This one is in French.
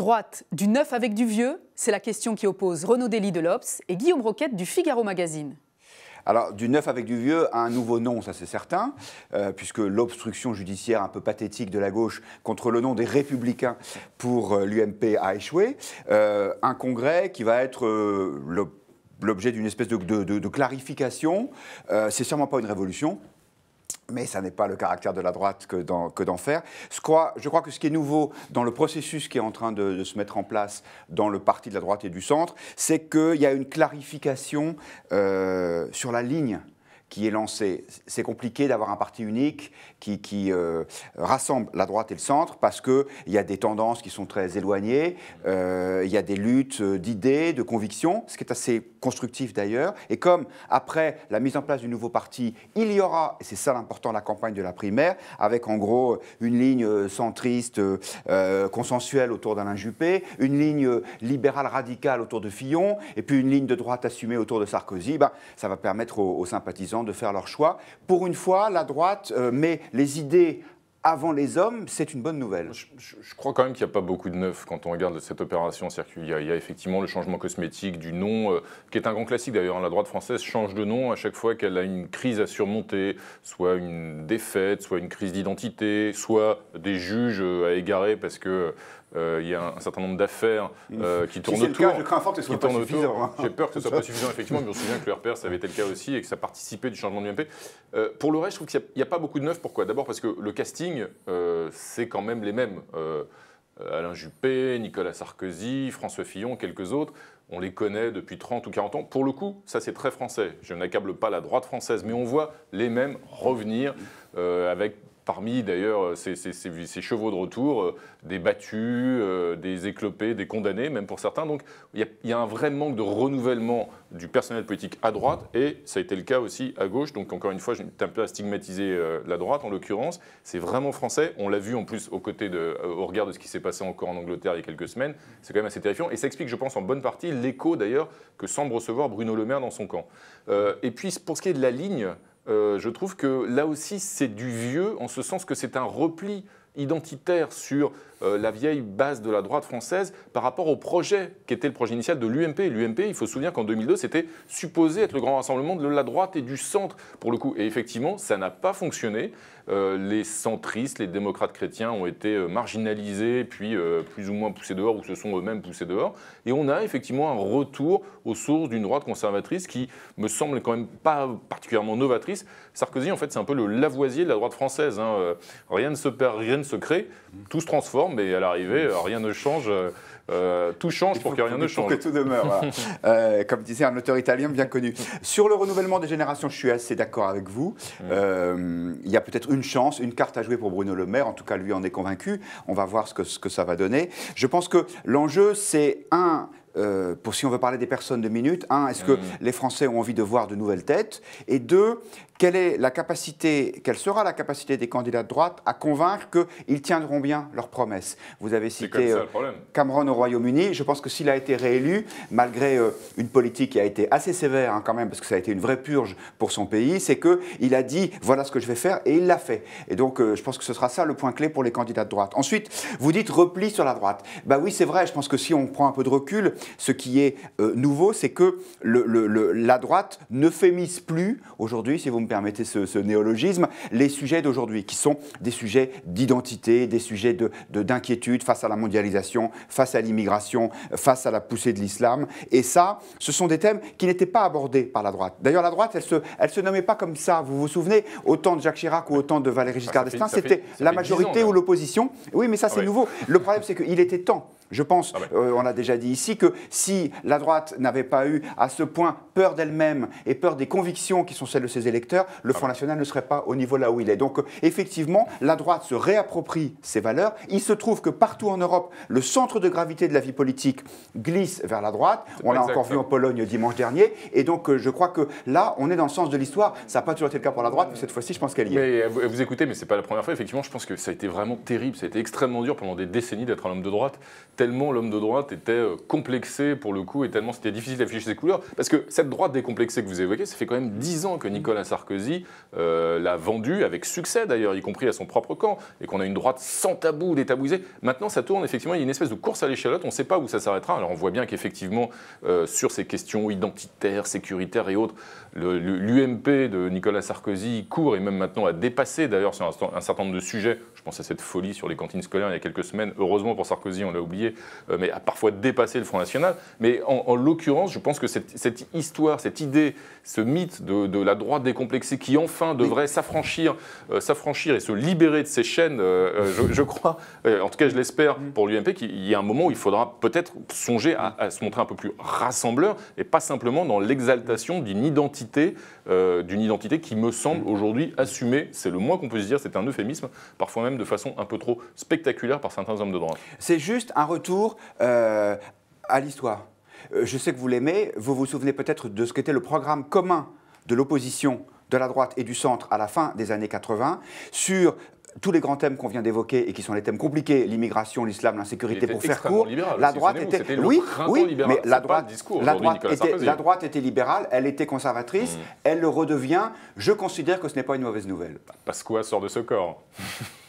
Droite du neuf avec du vieux, c'est la question qui oppose Renaud Dely de l'Obs et Guillaume Roquette du Figaro Magazine. Alors, du neuf avec du vieux à un nouveau nom, ça c'est certain, euh, puisque l'obstruction judiciaire un peu pathétique de la gauche contre le nom des républicains pour euh, l'UMP a échoué. Euh, un congrès qui va être l'objet d'une espèce de clarification. c'est sûrement pas une révolution, mais ça n'est pas le caractère de la droite que d'en, faire. Je crois, que ce qui est nouveau dans le processus qui est en train de, se mettre en place dans le parti de la droite et du centre, c'est qu'il y a une clarification euh, sur la ligne qui est lancé. C'est compliqué d'avoir un parti unique qui, euh, rassemble la droite et le centre parce qu'il y a des tendances qui sont très éloignées, euh, il y a des luttes euh, d'idées, de convictions, ce qui est assez constructif d'ailleurs. Et comme après la mise en place du nouveau parti, il y aura, et c'est ça l'important, la campagne de la primaire, avec en gros une ligne centriste consensuelle autour d'Alain Juppé, une ligne libérale radicale autour de Fillon, et puis une ligne de droite assumée autour de Sarkozy, ben, ça va permettre aux sympathisants de faire leur choix. Pour une fois, la droite euh, met les idées avant les hommes, c'est une bonne nouvelle. Je, crois quand même qu'il n'y a pas beaucoup de neuf quand on regarde cette opération. Il y, il y a effectivement le changement cosmétique du nom, euh, qui est un grand classique d'ailleurs. Hein. La droite française change de nom à chaque fois qu'elle a une crise à surmonter, soit une défaite, soit une crise d'identité, soit des juges euh, à égarer parce que euh, il y a un, certain nombre d'affaires euh, qui tournent autour. Le cas, je J'ai peur que ce soit pas suffisant, effectivement, mais on se souvient que le RPR, ça avait été le cas aussi et que ça participait du changement du MP. Euh, pour le reste, je trouve qu'il n'y a, pas beaucoup de neuf. Pourquoi D'abord parce que le casting, c'est quand même les mêmes. Alain Juppé, Nicolas Sarkozy, François Fillon, quelques autres. On les connaît depuis 30 ou 40 ans. Pour le coup, ça c'est très français. Je n'accable pas la droite française, mais on voit les mêmes revenir avec parmi d'ailleurs euh, ces, chevaux de retour, euh, des battus, euh, des éclopés, des condamnés, même pour certains. Donc il y, a un vrai manque de renouvellement du personnel politique à droite, et ça a été le cas aussi à gauche. Donc encore une fois, j'ai un peu à stigmatiser la droite en l'occurrence. C'est vraiment français. On l'a vu en plus de, au regard de ce qui s'est passé encore en Angleterre il y a quelques semaines. C'est quand même assez terrifiant. Et ça explique, je pense, en bonne partie l'écho d'ailleurs que semble recevoir Bruno Le Maire dans son camp. et puis pour ce qui est de la ligne, euh, je trouve que là aussi c'est du vieux, en ce sens que c'est un repli identitaire sur euh, la vieille base de la droite française par rapport au projet qui était le projet initial de l'UMP. L'UMP, il faut se souvenir qu'en 2002, c'était supposé être le grand rassemblement de la droite et du centre, pour le coup. Et effectivement, ça n'a pas fonctionné. Euh, les centristes, les démocrates chrétiens ont été euh, marginalisés, puis euh, plus ou moins poussés dehors, ou se sont eux-mêmes poussés dehors. Et on a effectivement un retour aux sources d'une droite conservatrice qui me semble quand même pas particulièrement novatrice. Sarkozy, en fait, c'est un peu le lavoisier de la droite française. Hein. Rien ne se perd, rien ne se crée. Tout se transforme, mais à l'arrivée, euh, rien ne change. Euh, euh, tout change pour que, rien ne change. Pour que tout demeure, comme disait un auteur italien bien connu. Sur le renouvellement des générations, je suis assez d'accord avec vous. Mm. Il y a peut-être une chance, une carte à jouer pour Bruno Le Maire. En tout cas, lui en est convaincu. On va voir ce que ça va donner. Je pense que l'enjeu, c'est un, euh, pour si on veut parler des personnes de minutes, un, est-ce que mm. les Français ont envie de voir de nouvelles têtes Et deux, quelle, est quelle sera la capacité des candidats de droite à convaincre qu'ils tiendront bien leurs promesses Vous avez cité euh, Cameron au Royaume-Uni. Je pense que s'il a été réélu, malgré euh, une politique qui a été assez sévère hein, quand même, parce que ça a été une vraie purge pour son pays, c'est qu'il a dit voilà ce que je vais faire et il l'a fait. Et donc je pense que ce sera ça le point clé pour les candidats de droite. Ensuite, vous dites repli sur la droite. Bah oui, c'est vrai, je pense que si on prend un peu de recul, ce qui est euh, nouveau, c'est que la droite ne fémise plus, aujourd'hui, si vous me permettez ce, néologisme, les sujets d'aujourd'hui, qui sont des sujets d'identité, des sujets d'inquiétude face à la mondialisation, face à l'immigration, face à la poussée de l'islam. Et ça, ce sont des thèmes qui n'étaient pas abordés par la droite. D'ailleurs, la droite, elle se, elle se nommait pas comme ça. Vous vous souvenez, autant de Jacques Chirac ou autant de Valéry ah, Giscard d'Estaing, c'était la majorité ou l'opposition. Oui, mais ça, c'est ah nouveau. Le problème, c'est qu'il était temps je pense, ah euh, on l'a déjà dit ici, que si la droite n'avait pas eu à ce point peur d'elle-même et peur des convictions qui sont celles de ses électeurs, le ah Front National ne serait pas au niveau là où il est. Donc euh, effectivement, la droite se réapproprie ses valeurs. Il se trouve que partout en Europe, le centre de gravité de la vie politique glisse vers la droite. On l'a encore vu en hein. Pologne dimanche dernier. Et donc euh, je crois que là, on est dans le sens de l'histoire. Ça n'a pas toujours été le cas pour la droite, mais cette fois-ci, je pense qu'elle y est. Mais vous, vous écoutez, mais ce n'est pas la première fois. Effectivement, je pense que ça a été vraiment terrible. Ça a été extrêmement dur pendant des décennies d'être un homme de droite tellement l'homme de droite était euh, complexé pour le coup et tellement c'était difficile d'afficher ses couleurs. Parce que cette droite décomplexée que vous évoquez, ça fait quand même dix ans que Nicolas Sarkozy euh, l'a vendue avec succès d'ailleurs, y compris à son propre camp, et qu'on a une droite sans tabou, détabouisée. Maintenant, ça tourne effectivement, il y a une espèce de course à l'échalote, on ne sait pas où ça s'arrêtera. Alors on voit bien qu'effectivement, euh, sur ces questions identitaires, sécuritaires et autres, l'UMP de Nicolas Sarkozy court et même maintenant a dépassé d'ailleurs sur un, un certain nombre de sujets. Je pense à cette folie sur les cantines scolaires il y a quelques semaines. Heureusement pour Sarkozy, on l'a oublié euh, mais à parfois dépasser le Front National. Mais en, l'occurrence, je pense que cette, histoire, cette idée, ce mythe de, la droite décomplexée qui enfin devrait s'affranchir, euh, s'affranchir et se libérer de ses chaînes, euh, je, crois, en tout cas je l'espère mm. pour l'UMP, qu'il y a un moment où il faudra peut-être songer à, se montrer un peu plus rassembleur et pas simplement dans l'exaltation d'une identité, d'une identité qui me semble mm. aujourd'hui assumée. C'est le moins qu'on puisse dire, c'est un euphémisme, parfois même de façon un peu trop spectaculaire par certains hommes de droite. C'est juste un retour retour euh, à l'histoire. Euh, je sais que vous l'aimez, vous vous souvenez peut-être de ce qu'était le programme commun de l'opposition de la droite et du centre à la fin des années 80 sur tous les grands thèmes qu'on vient d'évoquer et qui sont les thèmes compliqués, l'immigration, l'islam, l'insécurité, pour faire court, la droite était, oui, oui, mais la droite, la, droite était, libérale, elle était conservatrice, mm. elle le redevient. Je considère que ce n'est pas une mauvaise nouvelle. Parce quoi sort de ce corps.